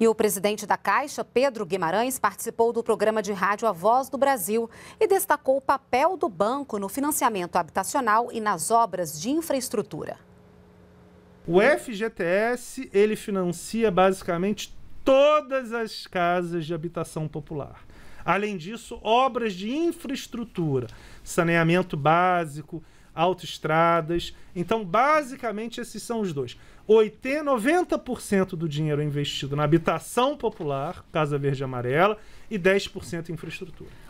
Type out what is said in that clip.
E o presidente da Caixa, Pedro Guimarães, participou do programa de rádio A Voz do Brasil e destacou o papel do banco no financiamento habitacional e nas obras de infraestrutura. O FGTS, ele financia basicamente todas as casas de habitação popular. Além disso, obras de infraestrutura, saneamento básico, autoestradas. Então, basicamente, esses são os dois. 80, 90% do dinheiro é investido na habitação popular, Casa Verde e Amarela, e 10% em infraestrutura.